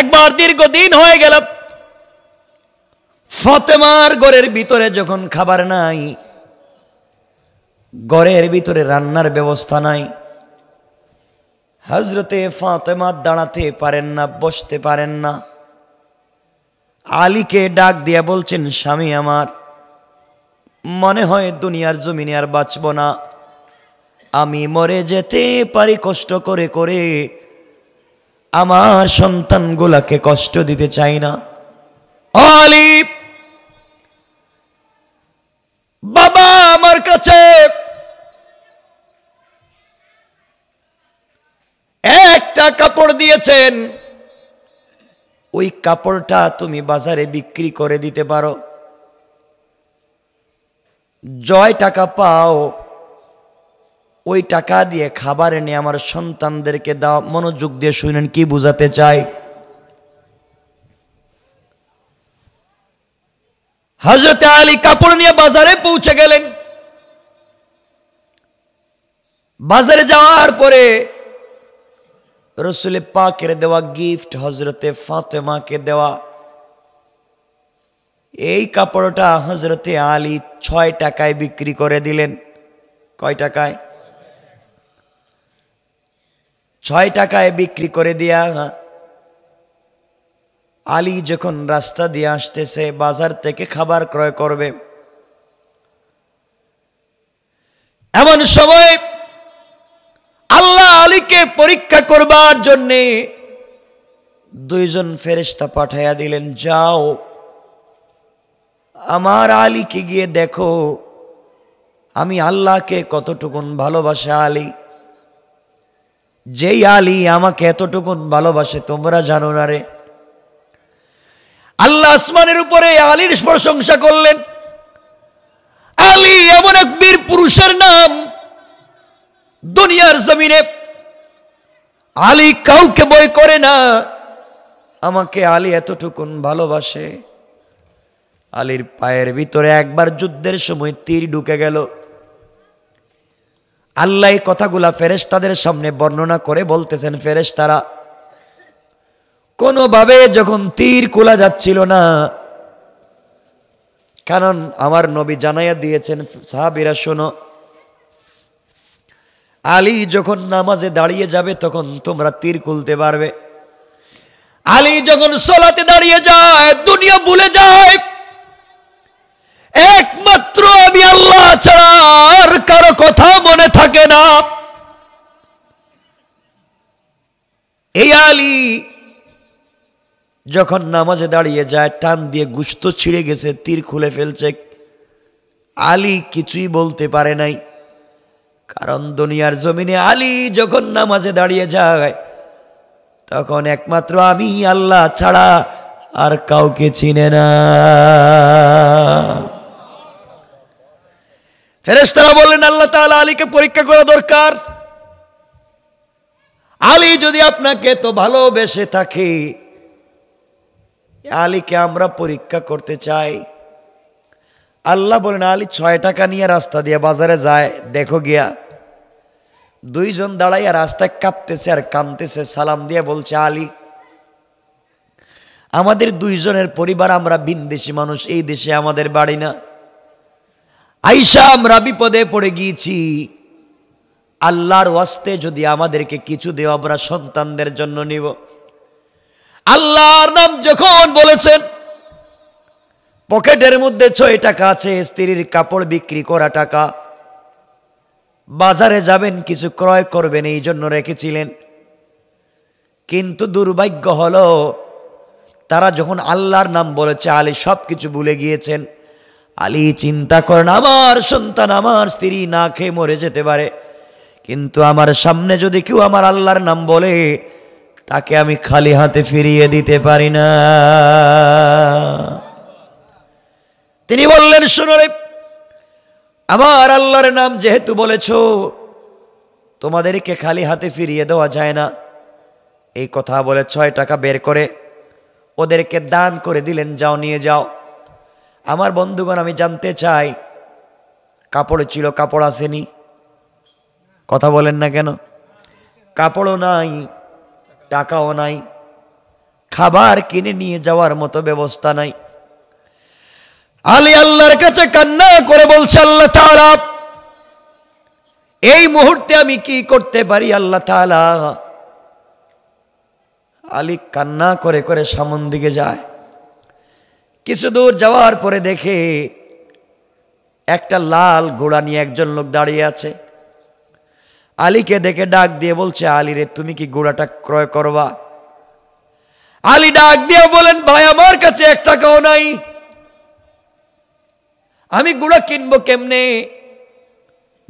একবার দীর্ঘদিন হয়ে গেল ফতেমার গড়ের ভিতরে যখন খাবার নাই গড়ের ভিতরে রান্নার ব্যবস্থা নাই হজরতে ফাতেমা দাঁড়াতে পারেন না বসতে পারেন না আলীকে ডাক দিয়া বলছেন স্বামী আমার মনে হয় দুনিয়ার জমিনে আর বাঁচব না আমি মরে যেতে পারি কষ্ট করে করে আমার সন্তানগুলাকে কষ্ট দিতে চাই না অলিপ বাবা আমার কাছে একটা কাপড় দিয়েছেন ওই কাপড়টা তুমি বাজারে বিক্রি করে দিতে পারো জয় টাকা পাও ওই টাকা দিয়ে খাবার এনে আমার সন্তানদেরকে দাও মনোযোগ দিয়ে শুনেন কি বুঝাতে চাই হজরতে আলী কাপড় নিয়ে বাজারে পৌঁছে গেলেন বাজারে যাওয়ার পরে রসুল পাকের দেওয়া গিফট হজরতে ফাতেমাকে দেওয়া এই কাপড়টা হজরতে আলী ছয় টাকায় বিক্রি করে দিলেন কয় টাকায় ছয় টাকায় বিক্রি করে দিয়া আলী যখন রাস্তা দিয়ে আসতেছে বাজার থেকে খাবার ক্রয় করবে এমন সময় আল্লাহ আলীকে পরীক্ষা করবার জন্যে দুইজন ফেরেস্তা পাঠাইয়া দিলেন যাও আমার আলীকে গিয়ে দেখো আমি আল্লাহকে কতটুকুন ভালোবাসা আলী যেই আলী আমাকে এতটুকুন ভালোবাসে তোমরা জানো না রে আল্লাহ আসমানের উপরে আলীর প্রশংসা করলেন আলী এমন এক বীর পুরুষের নাম দুনিয়ার জমিনে আলী কাউকে বয় করে না আমাকে আলী এতটুকুন ভালোবাসে আলীর পায়ের ভিতরে একবার যুদ্ধের সময় তীর ঢুকে গেল আল্লাহ এই কথাগুলা ফেরেস্তাদের সামনে বর্ণনা করে বলতেছেন ফেরেস্তারা কোনোভাবে যখন তীর কোলা যাচ্ছিল না কারণ আমার নবী জানাইয়া দিয়েছেন সাহাবিরা শোনো আলী যখন নামাজে দাঁড়িয়ে যাবে তখন তোমরা তীর খুলতে পারবে আলী যখন সোলাতে দাঁড়িয়ে যায় দুনিয়া ভুলে যায় একমাত্র আমি আল্লাহ ছাড়া আর কারো কথা মনে থাকে না এই আলী যখন নামাজে দাঁড়িয়ে যায় টান দিয়ে গুস্ত ছিঁড়ে গেছে তীর খুলে ফেলছে আলী কিছুই বলতে পারে নাই কারণ দুনিয়ার জমিনে আলী যখন নামাজে দাঁড়িয়ে যায় তখন একমাত্র আমি আল্লাহ ছাড়া আর কাউকে চিনে না ফেরেস্তারা বললেন আল্লাহ তালা আলীকে পরীক্ষা করা দরকার আলী যদি আপনাকে তো ভালোবেসে থাকে আলীকে আমরা পরীক্ষা করতে চাই আল্লাহ বলেন আলী ছয় টাকা নিয়ে রাস্তা দিয়ে বাজারে যায় দেখো গিয়া দুইজন দাঁড়াইয়া রাস্তায় কাঁপতেছে আর কাঁদতেছে সালাম দিয়ে বলছে আলী আমাদের দুইজনের পরিবার আমরা বিনদেশি মানুষ এই দেশে আমাদের বাড়ি না আইসা আমরা বিপদে পড়ে গিয়েছি আল্লাহর ওয়াস্তে যদি আমাদেরকে কিছু দেওয়া আমরা সন্তানদের জন্য নিব আল্লাহর নাম যখন বলেছেন পকেটের মধ্যে ছয় টাকা আছে স্ত্রীর কাপড় বিক্রি করা টাকা বাজারে যাবেন কিছু ক্রয় করবেন এই জন্য রেখেছিলেন কিন্তু দুর্ভাগ্য হল তারা যখন আল্লাহর নাম বলেছে আলী সব কিছু ভুলে গিয়েছেন আলী চিন্তা করেন আমার সন্তান আমার স্ত্রী না খেয়ে মরে যেতে পারে কিন্তু আমার সামনে যদি কেউ আমার আল্লাহর নাম বলে তাকে আমি খালি হাতে ফিরিয়ে দিতে পারি না তিনি বললেন শুনো রে আমার আল্লাহর নাম যেহেতু বলেছ তোমাদেরকে খালি হাতে ফিরিয়ে দেওয়া যায় না এই কথা বলে ছয় টাকা বের করে ওদেরকে দান করে দিলেন যাও নিয়ে যাও আমার বন্ধুগণ আমি জানতে চাই কাপড় ছিল কাপড় আসেনি কথা বলেন না কেন কাপড়ও নাই টাকাও নাই খাবার কিনে নিয়ে যাওয়ার মতো ব্যবস্থা নাই আলী আল্লাহর কাছে কান্না করে বলছে আল্লাহ তালা এই মুহূর্তে আমি কি করতে পারি আল্লাহ তালা আলী কান্না করে করে সামন দিকে যায় কিছু দূর যাওয়ার পরে দেখে একটা লাল ঘোড়া নিয়ে একজন লোক দাঁড়িয়ে আছে আলীকে দেখে ডাক দিয়ে বলছে আলী রে তুমি কি ঘোড়াটা ক্রয় করবা আলী ডাক দিয়ে বলেন ভাই আমার কাছে এক টাকাও নাই আমি গুড়া কিনবো কেমনে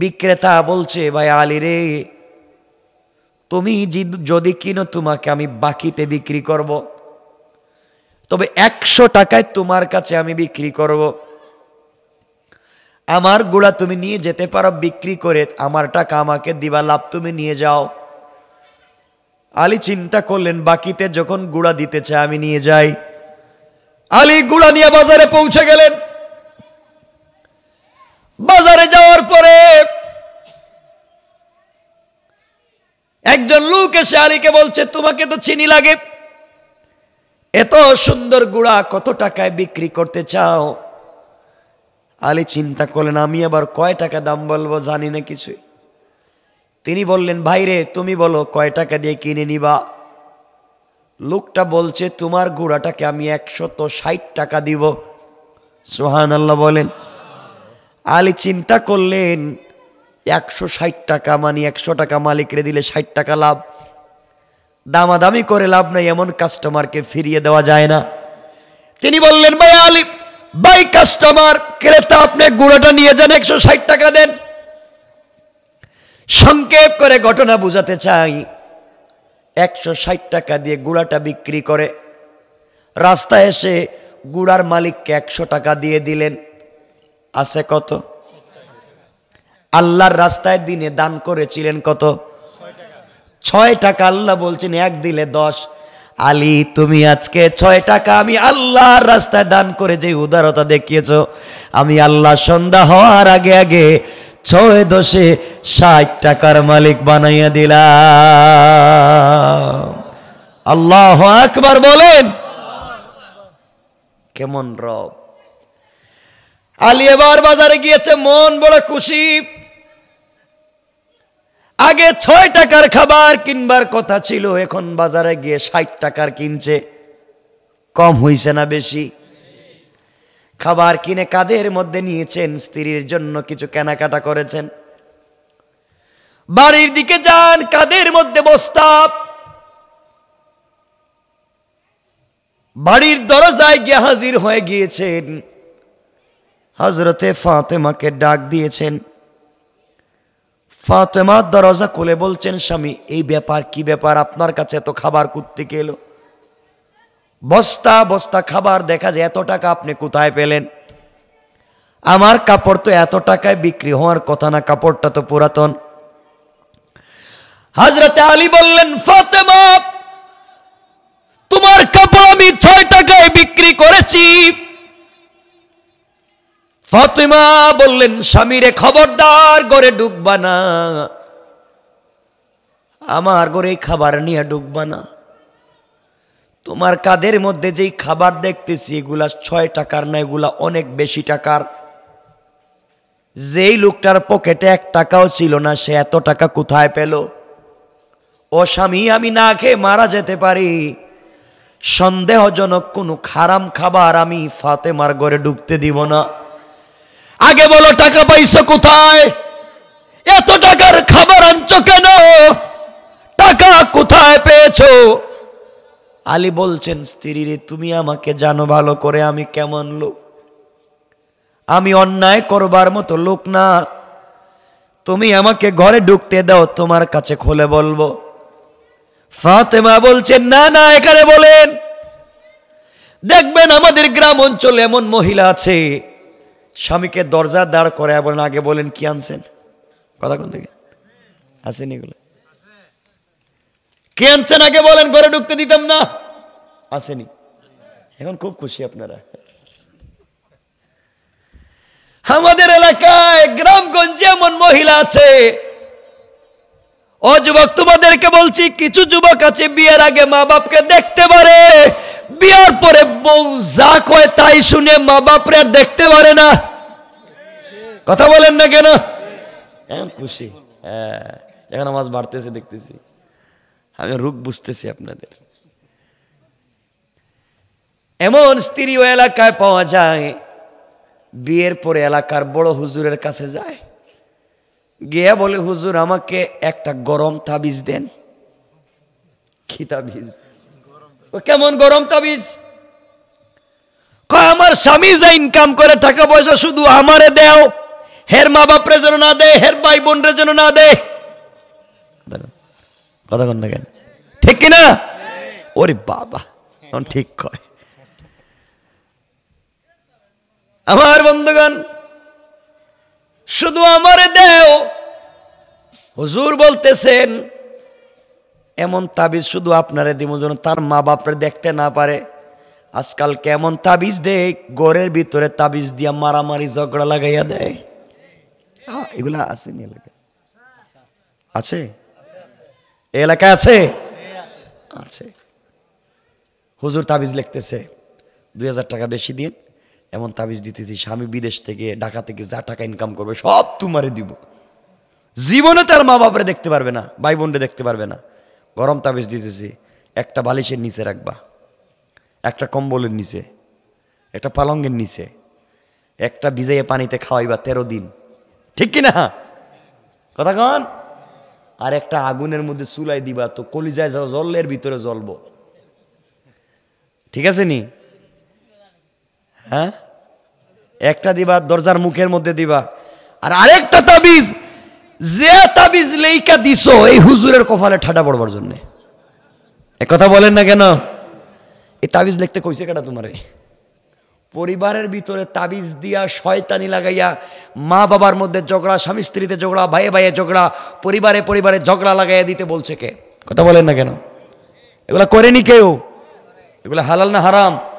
বিক্রেতা বলছে ভাই আলী রে তুমি যদি কিনো তোমাকে আমি বাকিতে বিক্রি করবো তবে একশো টাকায় তোমার কাছে আমি বিক্রি করব। আমার গোড়া তুমি নিয়ে যেতে পারো বিক্রি করে আমার টাকা আমাকে দিবা লাভ তুমি নিয়ে যাও আলী চিন্তা করলেন বাকিতে যখন গুড়া দিতে চায় আমি নিয়ে যাই আলী গুড়া নিয়ে বাজারে পৌঁছে গেলেন বাজারে যাওয়ার পরে একজন লোক এসে আলীকে বলছে তোমাকে তো চিনি লাগে এত সুন্দর গুড়া কত টাকায় বিক্রি করতে চাও আলী চিন্তা করলেন আমি আবার কয় টাকা দাম বলবো জানি না কিছুই তিনি বললেন ভাইরে তুমি বলো কয় টাকা দিয়ে কিনে নিবা লোকটা বলছে তোমার গুড়াটাকে আমি একশত ষাট টাকা দিব সোহান আল্লাহ বলেন আলী চিন্তা করলেন একশো ষাট টাকা মানে একশো টাকা মালিক রে দিলে ষাট টাকা লাভ দামাদামি করে লাভ নাই এমন কাস্টমারকে ফিরিয়ে দেওয়া যায় না তিনি বললেন ভাই আলিফ ভাই কাস্টমার ক্রেতা আপনি গুঁড়োটা নিয়ে যান একশো ষাট টাকা দেন সংক্ষেপ করে ঘটনা বুঝাতে চাই একশো ষাট টাকা দিয়ে গুড়াটা বিক্রি করে রাস্তায় এসে গুড়ার মালিককে একশো টাকা দিয়ে দিলেন আছে কত আল্লাহর রাস্তায় দিনে দান করেছিলেন কত ছয় টাকা আল্লাহ বলছেন এক দিলে দশ আলী তুমি আজকে ছয় টাকা আমি আল্লাহর রাস্তায় দান করে যে উদারতা দেখিয়েছ আমি আল্লাহ সন্ধ্যা হওয়ার আগে আগে ছয় দশে ষাট টাকার মালিক বানাইয়া দিলাম আল্লাহ একবার বলেন কেমন রব আলী এবার বাজারে গিয়েছে মন বড় খুশি আগে ছয় টাকার খাবার কিনবার কথা ছিল এখন বাজারে গিয়ে ষাট টাকার কিনছে কম হইছে না বেশি খাবার কিনে কাদের মধ্যে নিয়েছেন স্ত্রীর জন্য কিছু কেনাকাটা করেছেন বাড়ির দিকে যান কাদের মধ্যে বস্তাব বাড়ির দরজায় গিয়ে হাজির হয়ে গিয়েছেন হজরতে ফাতেমাকে ডাক দিয়েছেন ফাতেমার দরজা খুলে বলছেন স্বামী এই ব্যাপার কি ব্যাপার আপনার কাছে এত খাবার কুত্তিকে এলো বস্তা বস্তা খাবার দেখা যায় এত টাকা আপনি কোথায় পেলেন আমার কাপড় তো এত টাকায় বিক্রি হওয়ার কথা না কাপড়টা তো পুরাতন হাজরতে আলী বললেন ফাতেমা তোমার কাপড় আমি ছয় টাকায় বিক্রি করেছি ফাতেমা বললেন স্বামীরে খবরদার ঘরে ডুববা না আমার ঘরে খাবার নিয়ে ডুববা না তোমার কাদের মধ্যে যেই খাবার দেখতেছি এগুলা ছয় টাকার না এগুলা অনেক বেশি টাকার যেই লোকটার পকেটে এক টাকাও ছিল না সে এত টাকা কোথায় পেল ও স্বামী আমি না খেয়ে মারা যেতে পারি সন্দেহজনক কোনো খারাম খাবার আমি ফাতেমার ঘরে ঢুকতে দিব না আগে বলো টাকা পাইছো কোথায় এত টাকার খাবার আনছো কেন টাকা কোথায় পেয়েছো আলী বলছেন স্ত্রী রে তুমি আমাকে জানো ভালো করে আমি কেমন লোক আমি অন্যায় করবার মতো লোক না তুমি আমাকে ঘরে ঢুকতে দাও তোমার কাছে খোলে বলবো ফাতেমা বলছেন না না এখানে বলেন দেখবেন আমাদের গ্রাম অঞ্চলে এমন মহিলা আছে স্বামীকে দরজা দাঁড় করে বলেন আগে বলেন কি আনছেন কথা কোন থেকে আসেনি এগুলো কে আনছেন আগে বলেন ঘরে ঢুকতে দিতাম না আসেনি এখন খুব খুশি আপনারা আমাদের এলাকায় গ্রামগঞ্জ এমন মহিলা আছে ও যুবক তোমাদেরকে বলছি কিছু যুবক আছে বিয়ের আগে মা বাপকে দেখতে পারে বিয়ার পরে বউ যা কয় তাই শুনে মা বাপরে আর দেখতে পারে না কথা বলেন না কেন খুশি হ্যাঁ এখন আওয়াজ বাড়তেছে দেখতেছি আমি রূপ বুঝতেছি আপনাদের এমন স্ত্রী ও এলাকায় পাওয়া যায় বিয়ের পরে এলাকার বড় হুজুরের কাছে যায় গিয়া বলে হুজুর আমাকে একটা গরম তাবিজ দেন কি তাবিজ কেমন গরম তাবিজ কয় আমার স্বামী যা ইনকাম করে টাকা পয়সা শুধু আমারে দেও হের মা বাপরে যেন না দে হের ভাই বোনরে যেন না দে কথা কন না কেন ঠিক কিনা ওরে বাবা ঠিক কয় আমার বন্ধুগণ শুধু আমারে দেও হুজুর বলতেছেন এমন তাবিজ শুধু আপনারে দিব যেন তার মা বাপরে দেখতে না পারে আজকাল কেমন তাবিজ দেয় গড়ের ভিতরে তাবিজ দিয়া মারামারি ঝগড়া লাগাইয়া দেয় হ্যাঁ, এগুলা আছে নি এলাকা আছে এলাকায় আছে আছে হুজুর তাবিজ লিখতেছে দুই হাজার টাকা বেশি দিন এমন তাবিজ দিতেছি স্বামী বিদেশ থেকে ঢাকা থেকে যা টাকা ইনকাম করবে সব তোমারে দিব জীবনে তার মা বাপরে দেখতে পারবে না ভাই বোনরে দেখতে পারবে না গরম তাবিজ দিতেছি একটা বালিশের নিচে রাখবা একটা কম্বলের নিচে একটা পালঙ্গের নিচে একটা ভিজাইয়ে পানিতে খাওয়াইবা তেরো দিন ঠিক কিনা কথা কন আর একটা আগুনের মধ্যে চুলাই দিবা তো কলিজায় জলের ভিতরে জ্বলব ঠিক আছে নি হ্যাঁ একটা দিবা দরজার মুখের মধ্যে দিবা আর আরেকটা তাবিজ যে তাবিজ লেইকা দিছ এই হুজুরের কপালে ঠাডা পড়বার জন্যে কথা বলেন না কেন এই তাবিজ লিখতে কইছে কেটা তোমারে পরিবারের ভিতরে তাবিজ দিয়া শয়তানি লাগাইয়া মা বাবার মধ্যে ঝগড়া স্বামী স্ত্রীতে ঝগড়া ভাইয়ে ভাইয়ে ঝগড়া পরিবারে পরিবারে ঝগড়া লাগাইয়া দিতে বলছে কে কথা বলেন না কেন এগুলা করেনি কেউ এগুলা হালাল না হারাম